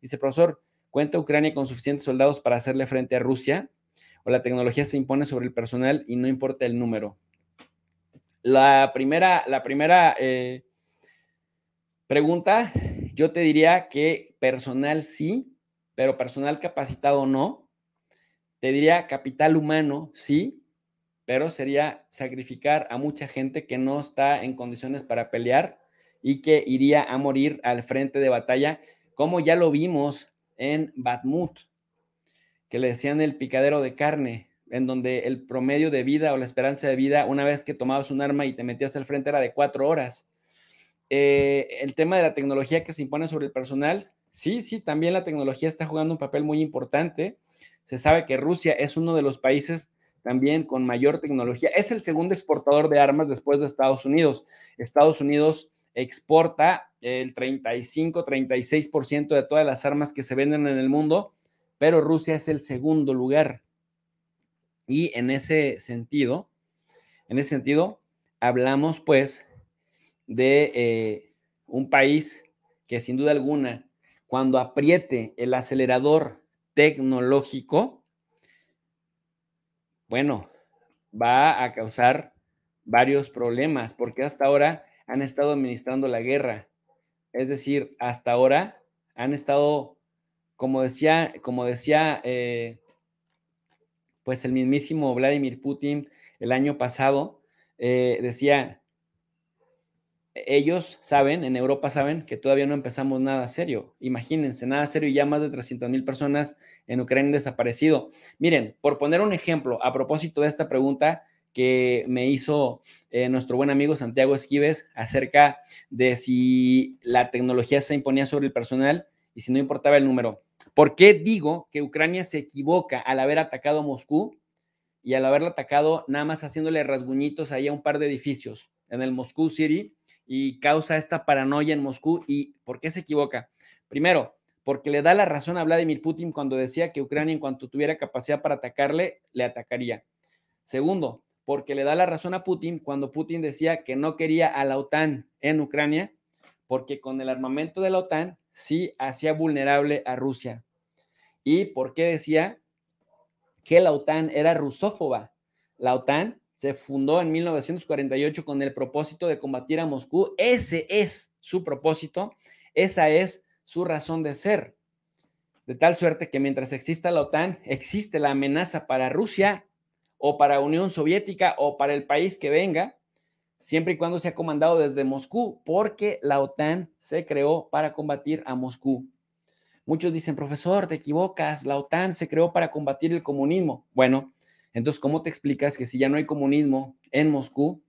Dice, profesor, ¿cuenta Ucrania con suficientes soldados para hacerle frente a Rusia? ¿O la tecnología se impone sobre el personal y no importa el número? La primera, la primera eh, pregunta, yo te diría que personal sí, pero personal capacitado no. Te diría capital humano sí, pero sería sacrificar a mucha gente que no está en condiciones para pelear y que iría a morir al frente de batalla como ya lo vimos en Batmut, que le decían el picadero de carne, en donde el promedio de vida o la esperanza de vida, una vez que tomabas un arma y te metías al frente, era de cuatro horas. Eh, el tema de la tecnología que se impone sobre el personal, sí, sí, también la tecnología está jugando un papel muy importante. Se sabe que Rusia es uno de los países también con mayor tecnología. Es el segundo exportador de armas después de Estados Unidos. Estados Unidos exporta el 35-36% de todas las armas que se venden en el mundo, pero Rusia es el segundo lugar. Y en ese sentido, en ese sentido, hablamos pues de eh, un país que sin duda alguna, cuando apriete el acelerador tecnológico, bueno, va a causar varios problemas, porque hasta ahora han estado administrando la guerra. Es decir, hasta ahora han estado, como decía, como decía eh, pues el mismísimo Vladimir Putin el año pasado, eh, decía, ellos saben, en Europa saben que todavía no empezamos nada serio. Imagínense, nada serio y ya más de 300 mil personas en Ucrania han desaparecido. Miren, por poner un ejemplo, a propósito de esta pregunta, que me hizo eh, nuestro buen amigo Santiago Esquives acerca de si la tecnología se imponía sobre el personal y si no importaba el número. ¿Por qué digo que Ucrania se equivoca al haber atacado Moscú y al haberla atacado nada más haciéndole rasguñitos ahí a un par de edificios en el Moscú City y causa esta paranoia en Moscú? ¿Y por qué se equivoca? Primero, porque le da la razón a Vladimir Putin cuando decía que Ucrania en cuanto tuviera capacidad para atacarle, le atacaría. Segundo, porque le da la razón a Putin cuando Putin decía que no quería a la OTAN en Ucrania, porque con el armamento de la OTAN sí hacía vulnerable a Rusia. Y porque decía que la OTAN era rusófoba. La OTAN se fundó en 1948 con el propósito de combatir a Moscú. Ese es su propósito, esa es su razón de ser. De tal suerte que mientras exista la OTAN, existe la amenaza para Rusia o para Unión Soviética o para el país que venga, siempre y cuando sea comandado desde Moscú, porque la OTAN se creó para combatir a Moscú. Muchos dicen, profesor, te equivocas, la OTAN se creó para combatir el comunismo. Bueno, entonces, ¿cómo te explicas que si ya no hay comunismo en Moscú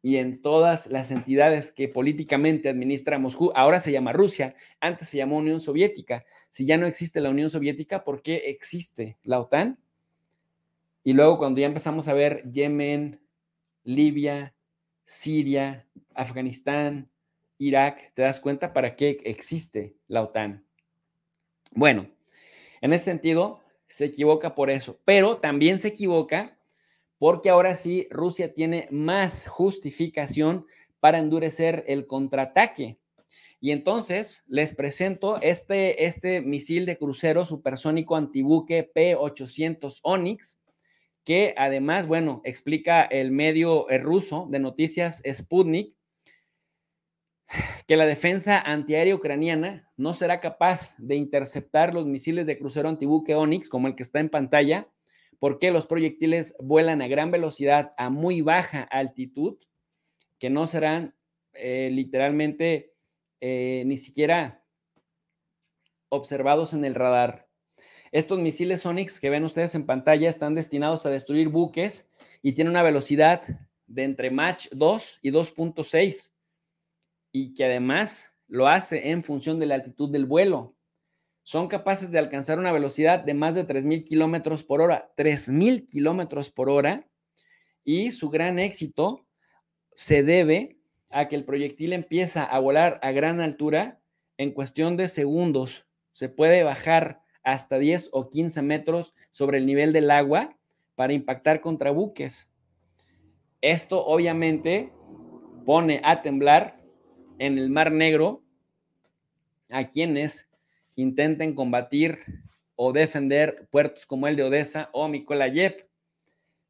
y en todas las entidades que políticamente administra Moscú, ahora se llama Rusia, antes se llamó Unión Soviética, si ya no existe la Unión Soviética, ¿por qué existe la OTAN? Y luego cuando ya empezamos a ver Yemen, Libia, Siria, Afganistán, Irak, te das cuenta para qué existe la OTAN. Bueno, en ese sentido, se equivoca por eso, pero también se equivoca porque ahora sí Rusia tiene más justificación para endurecer el contraataque. Y entonces les presento este, este misil de crucero supersónico antibuque P-800 Onyx, que además, bueno, explica el medio eh, ruso de noticias Sputnik, que la defensa antiaérea ucraniana no será capaz de interceptar los misiles de crucero antibuque Onix, como el que está en pantalla, porque los proyectiles vuelan a gran velocidad, a muy baja altitud, que no serán eh, literalmente eh, ni siquiera observados en el radar. Estos misiles Sonics que ven ustedes en pantalla están destinados a destruir buques y tienen una velocidad de entre Mach 2 y 2.6 y que además lo hace en función de la altitud del vuelo. Son capaces de alcanzar una velocidad de más de 3.000 kilómetros por hora, 3.000 kilómetros por hora, y su gran éxito se debe a que el proyectil empieza a volar a gran altura en cuestión de segundos. Se puede bajar hasta 10 o 15 metros sobre el nivel del agua para impactar contra buques. Esto obviamente pone a temblar en el Mar Negro a quienes intenten combatir o defender puertos como el de Odessa o Mikolayev.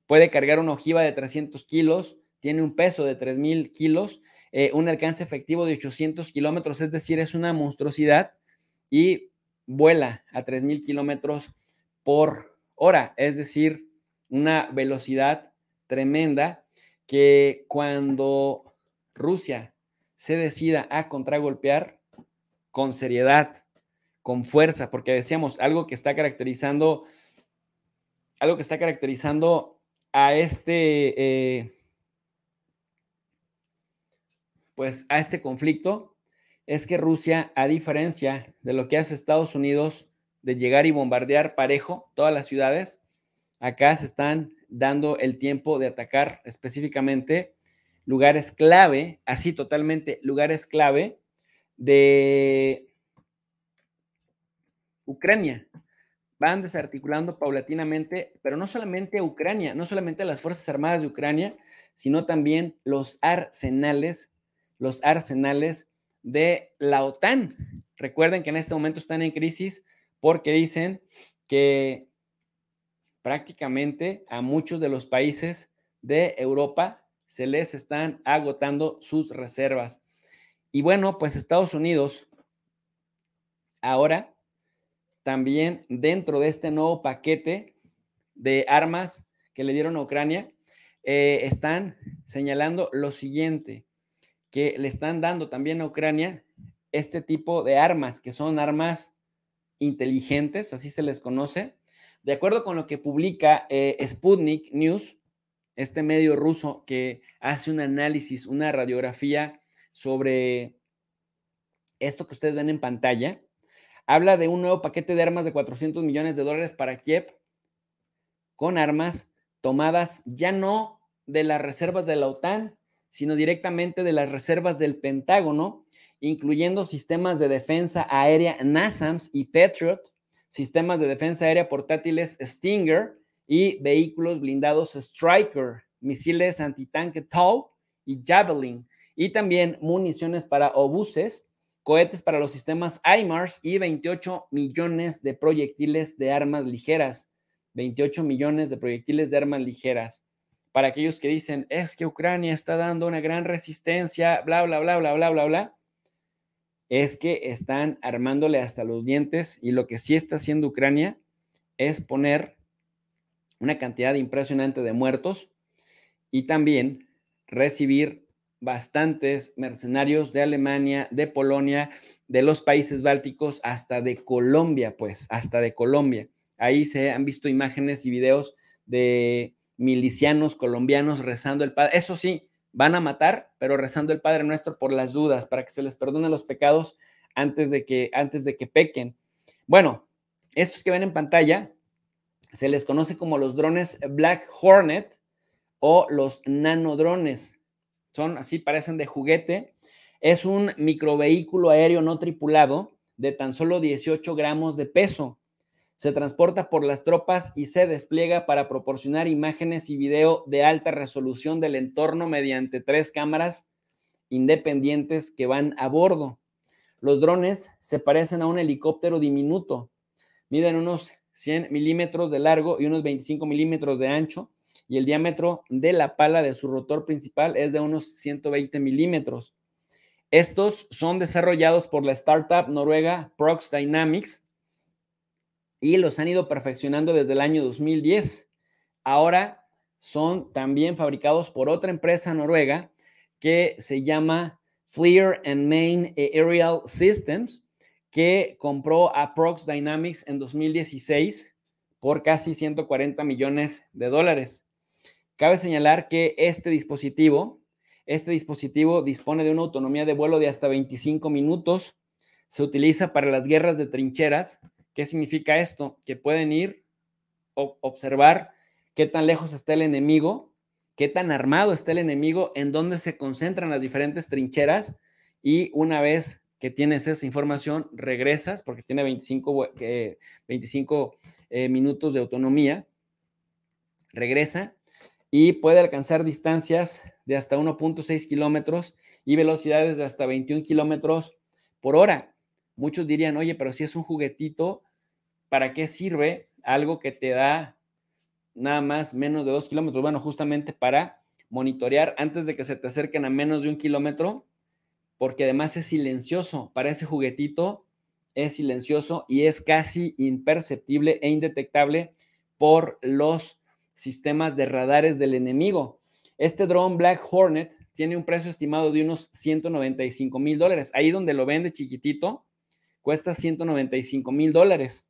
Puede cargar una ojiva de 300 kilos, tiene un peso de 3.000 kilos, eh, un alcance efectivo de 800 kilómetros, es decir, es una monstruosidad y vuela a 3.000 kilómetros por hora, es decir, una velocidad tremenda que cuando Rusia se decida a contragolpear con seriedad, con fuerza, porque decíamos algo que está caracterizando, algo que está caracterizando a este, eh, pues a este conflicto es que Rusia, a diferencia de lo que hace Estados Unidos de llegar y bombardear parejo todas las ciudades, acá se están dando el tiempo de atacar específicamente lugares clave, así totalmente lugares clave de Ucrania. Van desarticulando paulatinamente, pero no solamente Ucrania, no solamente las Fuerzas Armadas de Ucrania, sino también los arsenales, los arsenales de la OTAN. Recuerden que en este momento están en crisis porque dicen que prácticamente a muchos de los países de Europa se les están agotando sus reservas. Y bueno, pues Estados Unidos ahora también dentro de este nuevo paquete de armas que le dieron a Ucrania, eh, están señalando lo siguiente que le están dando también a Ucrania este tipo de armas, que son armas inteligentes, así se les conoce. De acuerdo con lo que publica eh, Sputnik News, este medio ruso que hace un análisis, una radiografía sobre esto que ustedes ven en pantalla, habla de un nuevo paquete de armas de 400 millones de dólares para Kiev, con armas tomadas ya no de las reservas de la OTAN, sino directamente de las reservas del Pentágono, incluyendo sistemas de defensa aérea NASAMS y Patriot, sistemas de defensa aérea portátiles Stinger y vehículos blindados Striker, misiles antitanque Tau y Javelin, y también municiones para obuses, cohetes para los sistemas IMARS y 28 millones de proyectiles de armas ligeras. 28 millones de proyectiles de armas ligeras para aquellos que dicen, es que Ucrania está dando una gran resistencia, bla, bla, bla, bla, bla, bla, bla, es que están armándole hasta los dientes y lo que sí está haciendo Ucrania es poner una cantidad impresionante de muertos y también recibir bastantes mercenarios de Alemania, de Polonia, de los países bálticos, hasta de Colombia, pues, hasta de Colombia. Ahí se han visto imágenes y videos de milicianos colombianos rezando el Padre. Eso sí, van a matar, pero rezando el Padre Nuestro por las dudas, para que se les perdone los pecados antes de que, antes de que pequen. Bueno, estos que ven en pantalla se les conoce como los drones Black Hornet o los nanodrones. Son así, parecen de juguete. Es un microvehículo aéreo no tripulado de tan solo 18 gramos de peso se transporta por las tropas y se despliega para proporcionar imágenes y video de alta resolución del entorno mediante tres cámaras independientes que van a bordo. Los drones se parecen a un helicóptero diminuto, miden unos 100 milímetros de largo y unos 25 milímetros de ancho y el diámetro de la pala de su rotor principal es de unos 120 milímetros. Estos son desarrollados por la startup noruega Prox Dynamics, y los han ido perfeccionando desde el año 2010. Ahora son también fabricados por otra empresa noruega que se llama Fleer and Main Aerial Systems, que compró a Prox Dynamics en 2016 por casi 140 millones de dólares. Cabe señalar que este dispositivo, este dispositivo dispone de una autonomía de vuelo de hasta 25 minutos, se utiliza para las guerras de trincheras ¿Qué significa esto? Que pueden ir, observar qué tan lejos está el enemigo, qué tan armado está el enemigo, en dónde se concentran las diferentes trincheras y una vez que tienes esa información, regresas, porque tiene 25, eh, eh, minutos de autonomía, regresa y puede alcanzar distancias de hasta 1.6 kilómetros y velocidades de hasta 21 kilómetros por hora. Muchos dirían, oye, pero si es un juguetito, ¿para qué sirve algo que te da nada más menos de dos kilómetros? Bueno, justamente para monitorear antes de que se te acerquen a menos de un kilómetro, porque además es silencioso. Para ese juguetito es silencioso y es casi imperceptible e indetectable por los sistemas de radares del enemigo. Este dron Black Hornet tiene un precio estimado de unos 195 mil dólares. Ahí donde lo vende chiquitito, cuesta 195 mil dólares,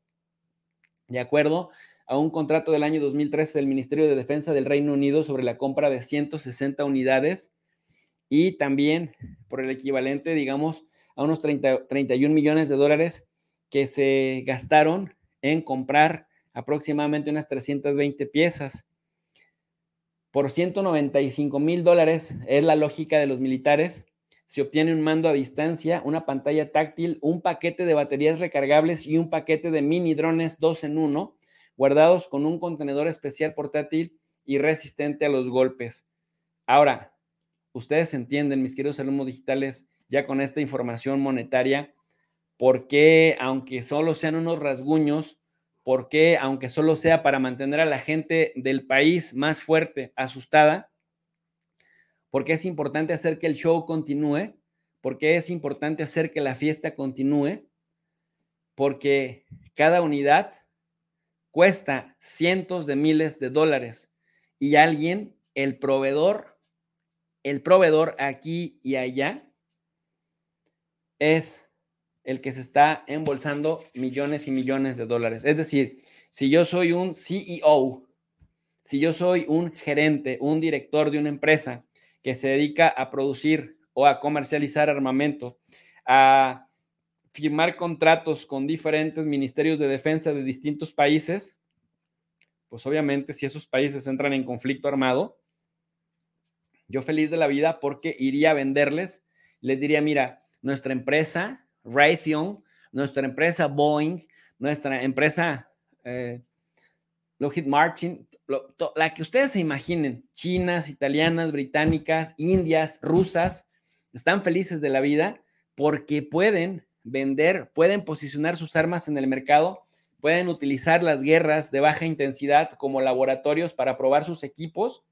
de acuerdo a un contrato del año 2013 del Ministerio de Defensa del Reino Unido sobre la compra de 160 unidades y también por el equivalente, digamos, a unos 30, 31 millones de dólares que se gastaron en comprar aproximadamente unas 320 piezas. Por 195 mil dólares es la lógica de los militares se obtiene un mando a distancia, una pantalla táctil, un paquete de baterías recargables y un paquete de mini drones dos en uno, guardados con un contenedor especial portátil y resistente a los golpes. Ahora, ustedes entienden, mis queridos alumnos digitales, ya con esta información monetaria, por qué, aunque solo sean unos rasguños, por qué, aunque solo sea para mantener a la gente del país más fuerte, asustada, porque es importante hacer que el show continúe, porque es importante hacer que la fiesta continúe, porque cada unidad cuesta cientos de miles de dólares y alguien, el proveedor, el proveedor aquí y allá, es el que se está embolsando millones y millones de dólares. Es decir, si yo soy un CEO, si yo soy un gerente, un director de una empresa, que se dedica a producir o a comercializar armamento, a firmar contratos con diferentes ministerios de defensa de distintos países, pues obviamente si esos países entran en conflicto armado, yo feliz de la vida porque iría a venderles, les diría, mira, nuestra empresa, Raytheon, nuestra empresa Boeing, nuestra empresa eh, Lockheed Martin, la que ustedes se imaginen, chinas, italianas, británicas, indias, rusas, están felices de la vida porque pueden vender, pueden posicionar sus armas en el mercado, pueden utilizar las guerras de baja intensidad como laboratorios para probar sus equipos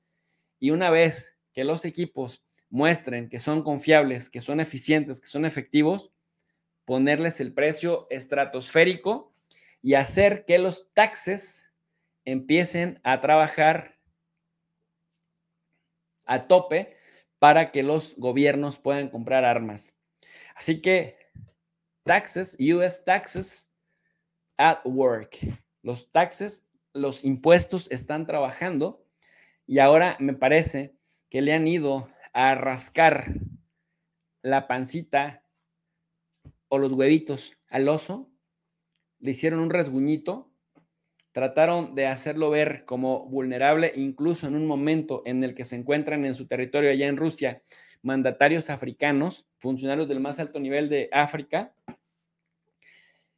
y una vez que los equipos muestren que son confiables, que son eficientes, que son efectivos, ponerles el precio estratosférico y hacer que los taxes empiecen a trabajar a tope para que los gobiernos puedan comprar armas. Así que taxes, US taxes at work. Los taxes, los impuestos están trabajando y ahora me parece que le han ido a rascar la pancita o los huevitos al oso, le hicieron un rasguñito trataron de hacerlo ver como vulnerable, incluso en un momento en el que se encuentran en su territorio allá en Rusia mandatarios africanos, funcionarios del más alto nivel de África,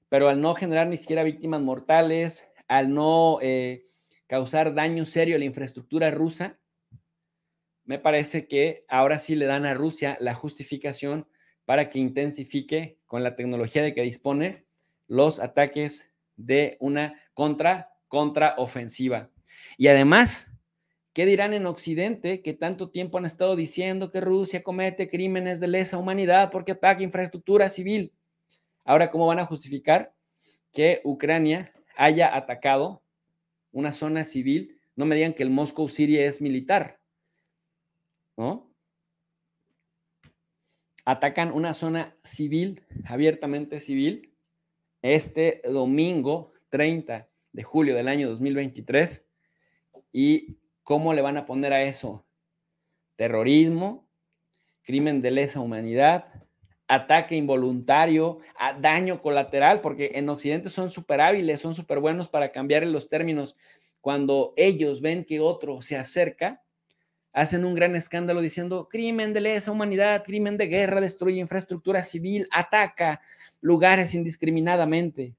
pero al no generar ni siquiera víctimas mortales, al no eh, causar daño serio a la infraestructura rusa, me parece que ahora sí le dan a Rusia la justificación para que intensifique con la tecnología de que dispone los ataques de una contra contraofensiva. Y además, ¿qué dirán en Occidente que tanto tiempo han estado diciendo que Rusia comete crímenes de lesa humanidad porque ataca infraestructura civil? Ahora, ¿cómo van a justificar que Ucrania haya atacado una zona civil? No me digan que el Moscow Siria es militar, ¿no? Atacan una zona civil, abiertamente civil, este domingo 30 de julio del año 2023. ¿Y cómo le van a poner a eso? Terrorismo, crimen de lesa humanidad, ataque involuntario, daño colateral, porque en Occidente son súper hábiles, son súper buenos para cambiar los términos. Cuando ellos ven que otro se acerca, hacen un gran escándalo diciendo crimen de lesa humanidad, crimen de guerra, destruye infraestructura civil, ataca lugares indiscriminadamente.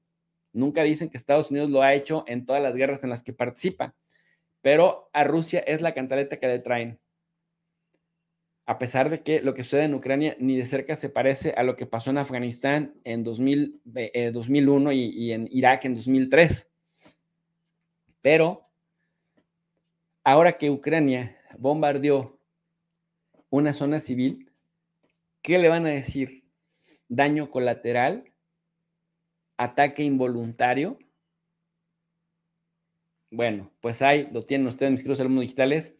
Nunca dicen que Estados Unidos lo ha hecho en todas las guerras en las que participa, pero a Rusia es la cantaleta que le traen. A pesar de que lo que sucede en Ucrania ni de cerca se parece a lo que pasó en Afganistán en 2001 eh, y en Irak en 2003. Pero ahora que Ucrania bombardeó una zona civil, ¿qué le van a decir? ¿Daño colateral? ¿Ataque involuntario? Bueno, pues ahí lo tienen ustedes, mis queridos alumnos digitales.